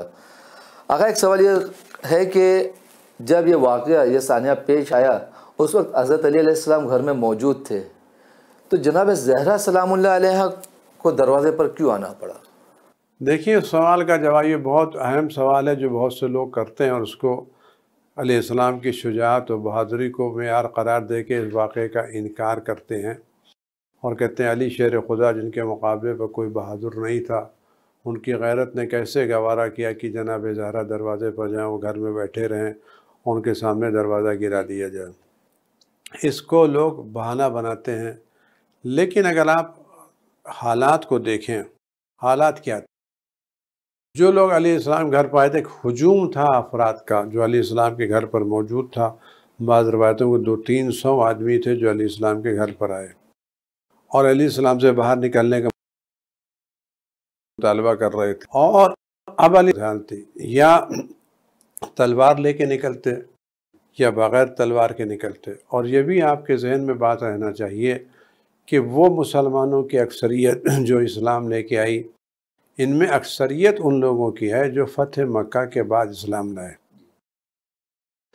आगा एक सवाल ये है कि जब ये वाक़ ये सानिया पेश आया उस वक्त हज़रत अलीम घर में मौजूद थे तो जनाब जहरा सलाम को दरवाज़े पर क्यों आना पड़ा देखिए उस सवाल का जवाब ये बहुत अहम सवाल है जो बहुत से लोग करते हैं और उसको अलीम की शुजात और बहादुरी को मैार करार दे के इस वाक़े का इनकार करते हैं और कहते हैं अली शेर खुदा जिनके मुकाबले पर कोई बहादुर नहीं था उनकी गैरत ने कैसे गवारा किया कि जनाब जहरा दरवाज़े पर जाएँ वो घर में बैठे रहें उनके सामने दरवाज़ा गिरा दिया जाए इसको लोग बहाना बनाते हैं लेकिन अगर आप हालात को देखें हालात क्या थे जो लोग अली इस्लाम घर पर आए थे एक हजूम था अफराद का जो अली इस्लाम के घर पर मौजूद था बाद रवायतों को दो तीन सौ आदमी थे जो अली इस्लाम के घर पर आए और अली इस्लाम से बाहर निकलने का मुतालबा कर रहे थे और अब अली थी या तलवार लेके निकलते या बग़ैर तलवार के निकलते और ये भी आपके जहन में बात रहना चाहिए कि वो मुसलमानों की अक्सरियत जो इस्लाम लेके आई इनमें अक्सरियत उन लोगों की है जो फ़तह मक्का के बाद इस्लाम लाए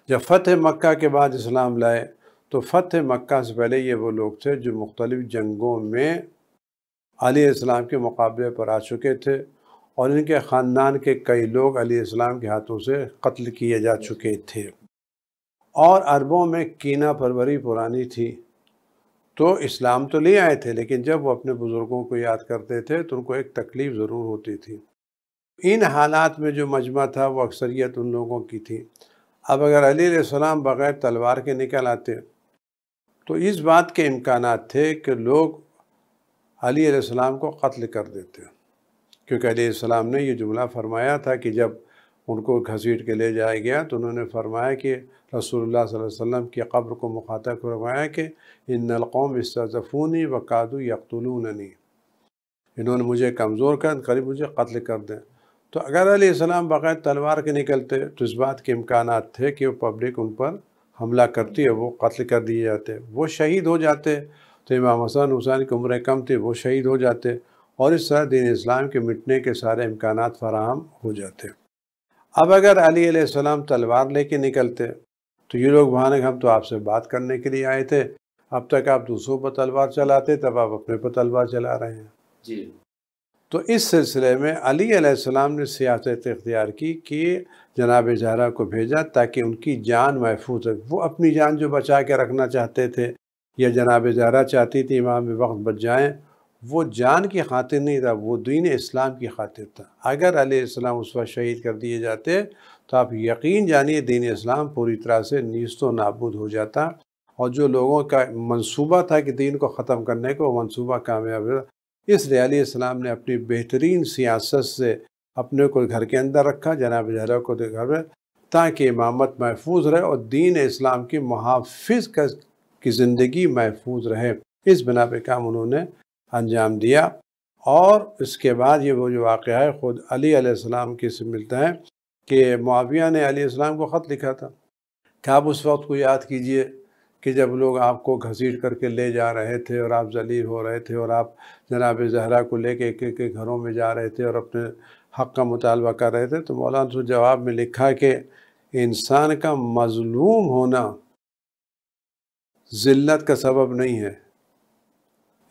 जब फ़तह मक्का के बाद इस्लाम लाए तो फ़तह मक्का से पहले ये वो लोग थे जो मुख्तलिफ़ जंगों में अलीम के मुकाबले पर आ चुके थे और इनके ख़ानदान के कई लोग अलीम के हाथों से कत्ल किए जा चुके थे और अरबों में कीना परवरी पुरानी थी तो इस्लाम तो ले आए थे लेकिन जब वो अपने बुज़ुर्गों को याद करते थे तो उनको एक तकलीफ़ ज़रूर होती थी इन हालात में जो मजमा था वो अक्सरियत उन लोगों की थी अब अगर अलीम बग़ैर तलवार के निकल आते तो इस बात के इम्कान थे कि लोग अली अलैहिस्सलाम को कत्ल कर देते क्योंकि अलीसलाम ने यह जुमला फरमाया था कि जब उनको घसीट के ले जाया गया तो उन्होंने फरमाया कि रसोल्ला वसम की कब्र को मुखातब फरमाया कि इन नलकौम इसफ़ूनी व कादू यकतलूननी इन्होंने मुझे कमज़ोर कर करीब मुझे कत्ल कर दें तो अगर अलीसलाम बग़ैर तलवार के निकलते तो इस बात के इम्कान थे कि वो पब्लिक उन पर हमला करती है वो कत्ल कर दिए जाते वो शहीद हो जाते तो इमाम हसन हुसैन की उम्र कम थी वो शहीद हो जाते और इस तरह दीन इस्लाम के मिटने के सारे इम्कान फराहम हो जाते अब अगर अली सलाम तलवार लेके निकलते तो ये लोग वहाँ हम तो आपसे बात करने के लिए आए थे अब तक आप दूसरों पर तलवार चलाते तब आप अपने पर तलवार चला रहे हैं जी तो इस सिलसिले में अली सलाम ने सियासत इख्तियार की कि जनाब जहरा को भेजा ताकि उनकी जान महफूज रख वो अपनी जान जो बचा के रखना चाहते थे या जनाब जहरा चाहती थी इमाम वक्त बच जाएँ वो जान की खातिर नहीं था वो दीन इस्लाम की खातिर था अगर आलाम उस वक्त शहीद कर दिए जाते तो आप यकीन जानिए दीन इस्लाम पूरी तरह से नीस्त नाबूद हो जाता और जो लोगों का मंसूबा था कि दीन को ख़त्म करने को मंसूबा कामयाब इसलिए इस्लाम ने अपनी बेहतरीन सियासत से अपने को घर के अंदर रखा जनाब जहरा को घर में ताकि इमामत महफूज रहे और दीन इस्लाम की मुहाफ़ का की ज़िंदगी महफूज रहे इस बिना पर काम उन्होंने अंजाम दिया और इसके बाद ये वो जो वाक़ है ख़ुद अलीसम के से मिलता है कि मुआविया ने अली को ख़त लिखा था कि आप उस वक्त को याद कीजिए कि जब लोग आपको घसीट करके ले जा रहे थे और आप जलील हो रहे थे और आप जनाब जहरा को लेके एक एक घरों में जा रहे थे और अपने हक़ का मुतालबा कर रहे थे तो मौलाना जवाब में लिखा कि इंसान का मजलूम होना ज़िल्लत का सबब नहीं है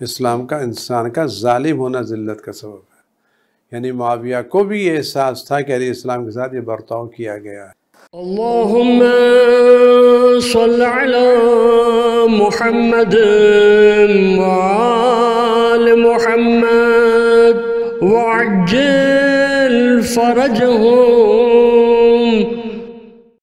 इस्लाम का इंसान का ालिम होना ज़िल्त का सबब है यानी माविया को भी ये एहसास था कि अरे इस्लाम के साथ ये बर्ताव किया गया है اللهم صل على محمد وآل محمد وعجل فرجهم